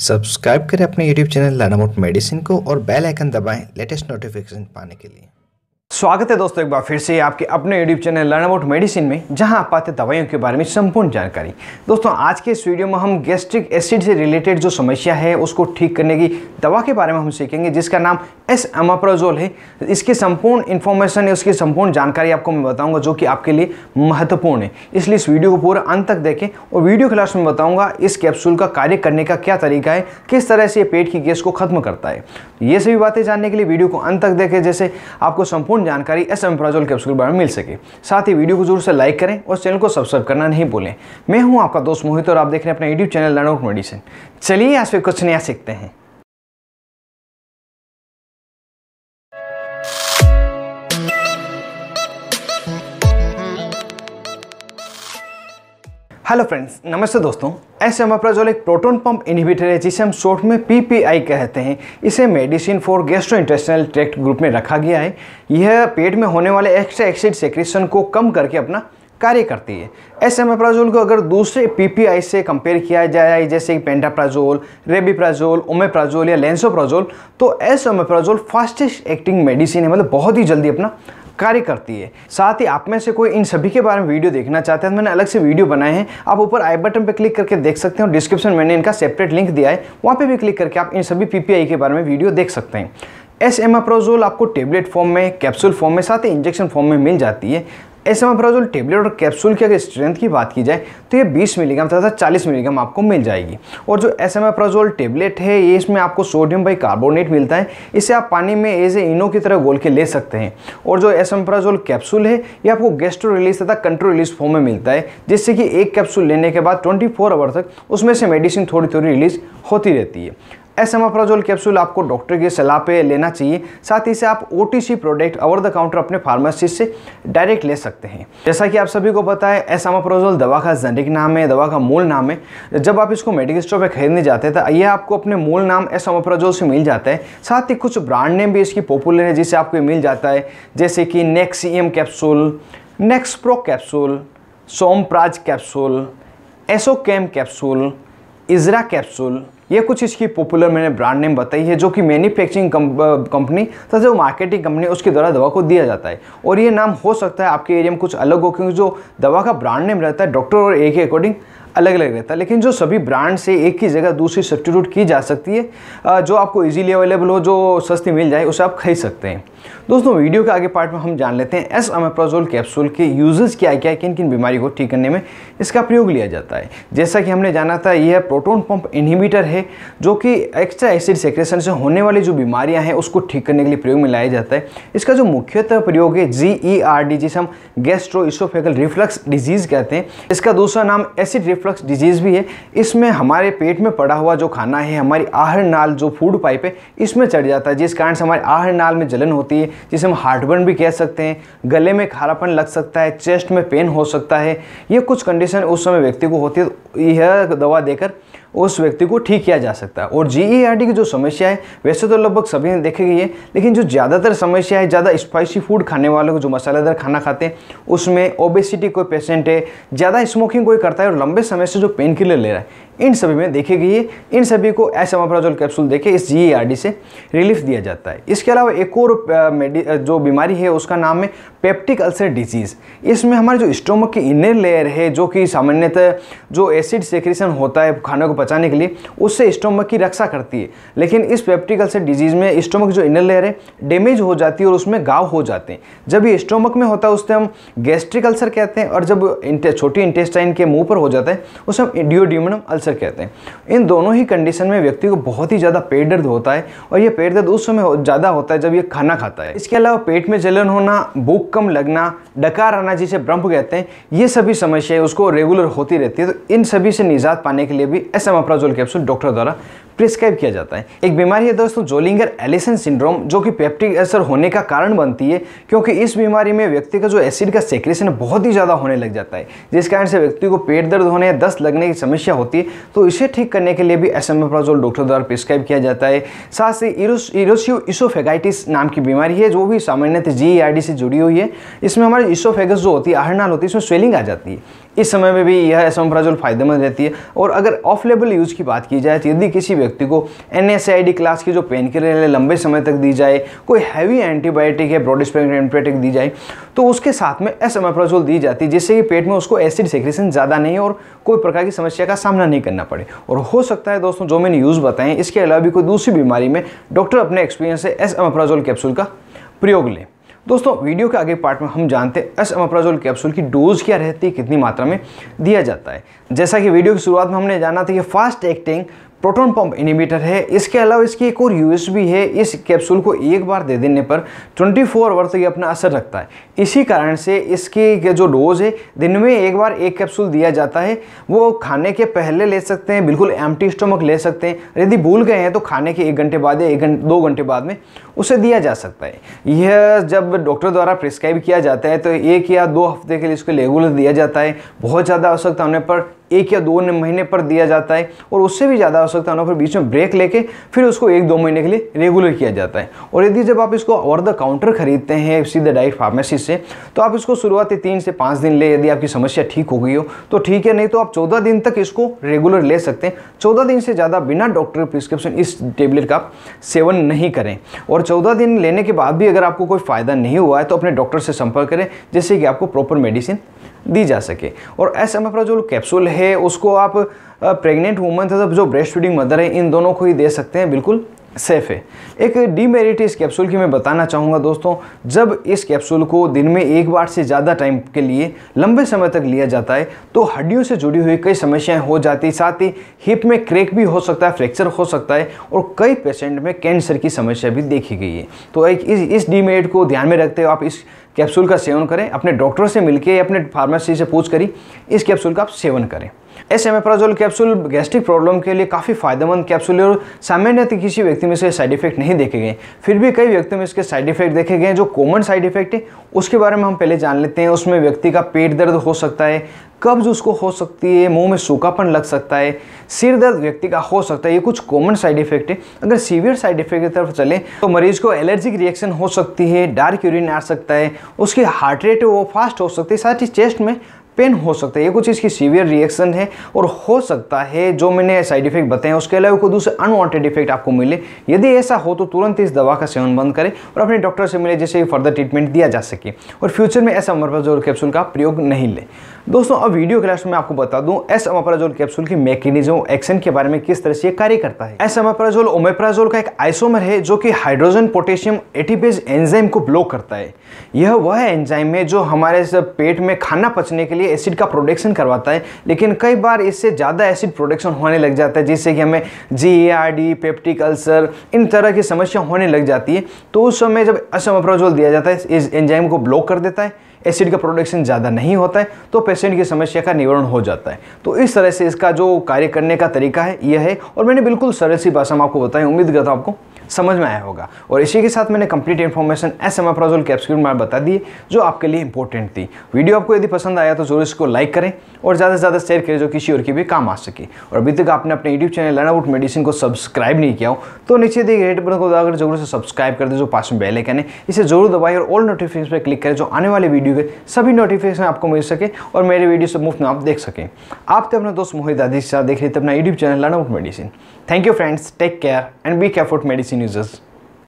subscribe करें अपने YouTube channel लानामोट medicine को और बेल आइकन दबाएं लेटेस्ट नोटिफिकेशन पाने के लिए स्वागत है दोस्तों एक बार फिर से आपके अपने YouTube channel learn about medicine में जहां आप पाते दवाइयों के बारे में संपूर्ण जानकारी दोस्तों आज के इस वीडियो में हम गैस्ट्रिक एसिड से रिलेटेड जो समस्या है उसको ठीक करने की दवा के बारे में हम सीखेंगे जिसका नाम एस अमाप्रोजोल है इसकी संपूर्ण इन्फॉर्मेशन या उसकी संपूर्ण जानकारी आपको मैं बताऊँगा जो कि आपके लिए महत्वपूर्ण है इसलिए इस वीडियो को पूरा अंत तक देखें और वीडियो क्लास में बताऊँगा इस कैप्सूल का कार्य करने का क्या तरीका है किस तरह से ये पेट की गैस को खत्म करता है ये सभी बातें जानने के लिए वीडियो को अंत तक देखें जैसे आपको संपूर्ण जानकारी एस एम प्राजोल कैप्सूल के बारे में मिल सके साथ ही वीडियो को जरूर से लाइक करें और चैनल को सब्सक्राइब करना नहीं भूलें मैं हूं आपका दोस्त मोहित और आप देख रहे हैं अपना YouTube channel learn out medicine चलिए आज फिर कुछ नया सीखते हैं हेलो फ्रेंड्स नमस्ते दोस्तों एस एम अप्राजोल एक प्रोटोन पंप इनहिबिटर है जिसे हम शॉर्ट में पीपीआई कहते हैं इसे medicine for gastro intestinal tract group में रखा गया है यह पेट में होने वाले एक्स्ट्रा एक्सिड सेक्रेशन को कम करके अपना कार्य करती है एस एम अप्राजोल को अगर दूसरे पीपीआई से कंपेयर किया जाए जैसे कि पेंटाप्राजोल रेबीप्राजोल ओमेप्राजोल या लेंसोप्राजोल तो esomeprazole fastest acting medicine है मतलब बहुत ही जल्दी अपना कार्य करती है साथ ही आप में से कोई इन सभी के बारे में वीडियो देखना चाहते हैं तो मैंने अलग से वीडियो बनाए हैं आप ऊपर आई बटन पर क्लिक करके देख सकते हैं और डिस्क्रिप्शन मैंने इनका सेपरेट लिंक दिया है वहाँ पर भी क्लिक करके आप इन सभी पीपीआई के बारे में वीडियो देख सकते हैं एस एमाप्रोजोल आपको टेबलेट फॉर्म में कैप्सूल फॉर्म में साथ ही इंजेक्शन फॉर्म में मिल जाती है ऐसे में अप्राजोल टेबलेट और कैप्सूल की अगर स्ट्रेंथ की बात की जाए तो ये 20 मिलीग्राम तथा 40 मिलीग्राम आपको मिल जाएगी और जो एस एम अप्राजोल टेबलेट है ये इसमें आपको सोडियम बाई कार्बोनेट मिलता है इसे आप पानी में एज ए इनो की तरह गोल के ले सकते हैं और जो एस एम कैप्सूल है ये आपको गेस्ट्रो रिलीज तथा कंट्रोल रिलीज फॉर्म में मिलता है जिससे कि एक कैप्सूल लेने के बाद ट्वेंटी आवर तक उसमें से मेडिसिन थोड़ी थोड़ी रिलीज होती रहती है एसमाप्राजोल कैप्सूल आपको डॉक्टर की सलाह पे लेना चाहिए साथ ही से आप ओ प्रोडक्ट ओवर द काउंटर अपने फार्मासिस्ट से डायरेक्ट ले सकते हैं जैसा कि आप सभी को पता है एसमाप्राजोल दवा का जेनेरिक नाम है दवा का मूल नाम है जब आप इसको मेडिकल स्टोर पर खरीदने जाते हैं तो यह आपको अपने मूल नाम एसमाप्राजोल से मिल जाता है साथ ही कुछ ब्रांड नेम भी इसकी पॉपुलर है जिसे आपको मिल जाता है जैसे कि M capsule Nexpro capsule Sompraz capsule Esocam capsule Izra capsule ये कुछ इसकी पॉपुलर मैंने ब्रांड नेम बताई है जो कि मैन्युफैक्चरिंग कंपनी तथा जो मार्केटिंग कंपनी उसके द्वारा दवा को दिया जाता है और ये नाम हो सकता है आपके एरिया में कुछ अलग हो क्योंकि जो दवा का ब्रांड नेम रहता है डॉक्टर और ए के अकॉर्डिंग अलग अलग रहता है लेकिन जो सभी ब्रांड से एक ही जगह दूसरी सब्सटीट्यूट की जा सकती है जो आपको इजीली अवेलेबल हो जो सस्ती मिल जाए उसे आप खरीद सकते हैं दोस्तों वीडियो के आगे पार्ट में हम जान लेते हैं एस अमेप्राजोल कैप्सूल के यूजेस क्या क्या है किन किन बीमारी को ठीक करने में इसका प्रयोग लिया जाता है जैसा कि हमने जाना था यह प्रोटोन पंप इनहिबिटर है जो कि एक्स्ट्रा एसिड सेक्रेशन से होने वाली जो बीमारियाँ हैं उसको ठीक करने के लिए प्रयोग में लाया जाता है इसका जो मुख्यतः प्रयोग है जी ई आर डी जिसे हम गैस्ट्रो इसोफेकल रिफ्लक्स डिजीज़ कहते हैं इसका दूसरा नाम एसिड रिफ्लक्स डिजीज़ भी है इसमें हमारे पेट में पड़ा हुआ जो खाना है हमारी आहर नाल जो फूड पाइप है इसमें चढ़ जाता है जिस कारण से हमारे आहर नाल में जलन होती है जिसे हम हार्टबर्न भी कह सकते हैं गले में खारापन लग सकता है चेस्ट में पेन हो सकता है ये कुछ कंडीशन उस समय व्यक्ति को होती है तो यह दवा देकर उस व्यक्ति को ठीक किया जा सकता है और जी e की जो समस्या है वैसे तो लगभग सभी ने देखी गई है लेकिन जो ज़्यादातर समस्या है ज़्यादा स्पाइसी फूड खाने वालों को जो मसालेदार खाना खाते हैं उसमें ओबेसिटी कोई पेशेंट है ज़्यादा स्मोकिंग कोई करता है और लंबे समय से जो पेन किलर ले रहा है इन सभी में देखी गई है इन सभी को एसमाप्राजोल कैप्सूल देके इस जी से रिलीफ दिया जाता है इसके अलावा एक और जो बीमारी है उसका नाम है पेप्टिक अल्सर डिजीज़ इसमें हमारे जो स्टोमक की इनर लेयर है जो कि सामान्यतः जो एसिड सेक्रेशन होता है खाने को पचाने के लिए उससे स्टोमक की रक्षा करती है लेकिन इस पेप्टिक अल्सर डिजीज़ में स्टोमक जो इनर लेयर है डैमेज हो जाती है और उसमें गाव हो जाते हैं जब ये स्टोमक में होता है उससे हम गैस्ट्रिक अल्सर कहते हैं और जब छोटी इंटेस्टाइन के मुँह पर हो जाता है उसे हम इंडियोडियमनम अल्सर अल्सर कहते हैं इन दोनों ही कंडीशन में व्यक्ति को बहुत ही ज़्यादा पेट दर्द होता है और ये पेट दर्द उस समय ज़्यादा होता है जब ये खाना खाता है इसके अलावा पेट में जलन होना भूख कम लगना डकार आना जिसे ब्रम्प कहते हैं ये सभी समस्याएं उसको रेगुलर होती रहती है तो इन सभी से निजात पाने के लिए भी एस अपराजोल कैप्सूल डॉक्टर द्वारा प्रिस्क्राइब किया जाता है एक बीमारी है दोस्तों जोलिंगर एलिसन सिंड्रोम जो कि पेप्टिक असर होने का कारण बनती है क्योंकि इस बीमारी में व्यक्ति का जो एसिड का सेक्रेशन बहुत ही ज़्यादा होने लग जाता है जिस कारण से व्यक्ति को पेट दर्द होने या दस्त लगने की समस्या होती है तो इसे ठीक करने के लिए भी एसमेप्राजोल डॉक्टर द्वारा प्रिस्क्राइब किया जाता है साथ से इरोसियो इसोफेगाइटिस नाम की बीमारी है जो भी सामान्यतः जी से जुड़ी हुई है इसमें हमारे इसोफेगस जो होती है आहरनाल होती है इसमें स्वेलिंग आ जाती है इस समय में भी यह एसोमप्राजोल फायदेमंद रहती है और अगर ऑफ लेबल यूज़ की बात की जाए तो यदि किसी व्यक्ति को एन क्लास की जो पेन किलर है लंबे समय तक दी जाए कोई हैवी एंटीबायोटिक या ब्रॉड स्पेक्ट एंटीबायोटिक दी जाए तो उसके साथ में एसोमप्राजोल दी जाती है जिससे कि पेट में उसको एसिड सेक्रेशन ज़्यादा नहीं और कोई प्रकार की समस्या का सामना नहीं करना पड़े और हो सकता है दोस्तों जो मैंने यूज़ बताएं इसके अलावा भी कोई दूसरी बीमारी में डॉक्टर अपने एक्सपीरियंस से एस कैप्सूल का प्रयोग लें दोस्तों वीडियो के आगे पार्ट में हम जानते हैं एस कैप्सूल की डोज क्या रहती है कितनी मात्रा में दिया जाता है जैसा कि वीडियो की शुरुआत में हमने जाना था कि fast acting proton pump inhibitor है इसके अलावा इसकी एक और यूएसबी है इस कैप्सूल को एक बार दे देने पर 24 फोर आवर तक ये अपना असर रखता है इसी कारण से इसकी जो डोज है दिन में एक बार एक कैप्सूल दिया जाता है वो खाने के पहले ले सकते हैं बिल्कुल एम स्टोमक ले सकते हैं यदि भूल गए हैं तो खाने के एक घंटे बाद या एक घंटे दो घंटे बाद में उसे दिया जा सकता है यह जब डॉक्टर द्वारा प्रिस्क्राइब किया जाता है तो एक या दो हफ्ते के लिए इसको रेगुलर दिया जाता है बहुत ज़्यादा आवश्यकता होने पर एक या दो महीने पर दिया जाता है और उससे भी ज़्यादा हो सकता है ना फिर बीच में ब्रेक लेके फिर उसको एक दो महीने के लिए रेगुलर किया जाता है और यदि जब आप इसको ओवर द काउंटर खरीदते हैं सीधे डायरेक्ट फार्मेसी से तो आप इसको शुरुआती तीन से पाँच दिन ले यदि आपकी समस्या ठीक हो गई हो तो ठीक है नहीं तो आप चौदह दिन तक इसको रेगुलर ले सकते हैं चौदह दिन से ज़्यादा बिना डॉक्टर प्रिस्क्रिप्शन इस टेबलेट का आप सेवन नहीं करें और चौदह दिन लेने के बाद भी अगर आपको कोई फ़ायदा नहीं हुआ है तो अपने डॉक्टर से संपर्क करें जिससे कि आपको प्रॉपर मेडिसिन दी जा सके और ऐसे एम जो कैप्सूल है उसको आप प्रेग्नेंट वूमन तथा जो ब्रेस्ट फीडिंग मदर है इन दोनों को ही दे सकते हैं बिल्कुल सेफ़ है एक डीमेरिट इस कैप्सूल की मैं बताना चाहूँगा दोस्तों जब इस कैप्सूल को दिन में एक बार से ज़्यादा टाइम के लिए लंबे समय तक लिया जाता है तो हड्डियों से जुड़ी हुई कई समस्याएं हो जाती साथ ही हिप में क्रैक भी हो सकता है फ्रैक्चर हो सकता है और कई पेशेंट में कैंसर की समस्या भी देखी गई है तो एक इस डीमेरिट को ध्यान में रखते हुए आप इस कैप्सूल का सेवन करें अपने डॉक्टर से मिलकर अपने फार्मेसी से पूछ करी इस कैप्सूल का आप सेवन करें esomeprazole capsule gastric problem के लिए काफ़ी फायदेमंद कैप्सूल है और सामान्यतः तो किसी व्यक्ति में इसके साइड इफेक्ट नहीं देखे गए फिर भी कई व्यक्तियों में इसके साइड इफेक्ट देखे गए जो कॉमन साइड इफेक्ट है उसके बारे में हम पहले जान लेते हैं उसमें व्यक्ति का पेट दर्द हो सकता है कब्ज उसको हो सकती है मुंह में सूखापन लग सकता है सिर दर्द व्यक्ति का हो सकता है ये कुछ कॉमन साइड इफेक्ट है अगर सीवियर साइड इफेक्ट की तरफ चले तो मरीज को एलर्जिक रिएक्शन हो सकती है डार्क यूरिन आ सकता है उसकी हार्ट रेट वो फास्ट हो सकती है साथ ही चेस्ट में पेन हो सकता है ये कुछ इसकी सीवियर रिएक्शन है और हो सकता है जो मैंने साइड इफेक्ट बताए उसके अलावा कोई दूसरे अनवांटेड इफेक्ट आपको मिले यदि ऐसा हो तो तुरंत इस दवा का सेवन बंद करें और अपने डॉक्टर से मिले जिससे फर्दर ट्रीटमेंट दिया जा सके और फ्यूचर में ऐसा अमरपाजोल कैप्सूल का प्रयोग नहीं लें दोस्तों अब वीडियो क्लास में आपको बता दूं एस अमाप्राजोल कैप्सूल की मैकेनिज्म एक्शन के बारे में किस तरह से कार्य करता है एस अमाप्राजोल ओमेप्राजोल का एक आइसोमर है जो कि हाइड्रोजन पोटेशियम एटीपेज एंजाइम को ब्लॉक करता है यह वह एंजाइम है जो हमारे पेट में खाना पचने के लिए लिए एसिड का प्रोडक्शन करवाता है लेकिन कई बार इससे ज़्यादा एसिड प्रोडक्शन होने लग जाता है जिससे कि हमें जी पेप्टिक अल्सर इन तरह की समस्या होने लग जाती है तो उस समय जब असमप्रोजोल दिया जाता है इस एंजाइम को ब्लॉक कर देता है एसिड का प्रोडक्शन ज़्यादा नहीं होता है तो पेशेंट की समस्या का निवारण हो जाता है तो इस तरह से इसका जो कार्य करने का तरीका है यह है और मैंने बिल्कुल सरल सी भाषा में आपको बताएं उम्मीद करता हूँ आपको समझ में आया होगा और इसी के साथ मैंने complete information esomeprazole capsule में बता दिए जो आपके लिए इंपॉर्टेंट थी वीडियो आपको यदि पसंद आया तो जरूर इसको लाइक करें और ज़्यादा से ज़्यादा शेयर करें जो किसी और की भी काम आ सके और अभी तक आपने अपने YouTube channel learn out medicine को सब्सक्राइब नहीं किया हो तो नीचे दिए रेड बटन को दबाकर जरूर से सब्सक्राइब कर दे जो पास में बेल है इसे जरूर दबाए और ऑल नोटिफिकेशन पर क्लिक करें जो आने वाले वीडियो दी गई सभी नोटिफिकेशन आपको मिल सके और मेरे वीडियो से मुफ्त में आप देख सकें आप तो अपना दोस्त मोहित आदि से देख रहे थे अपना YouTube channel learn out medicine thank you friends take care and be fort medicine users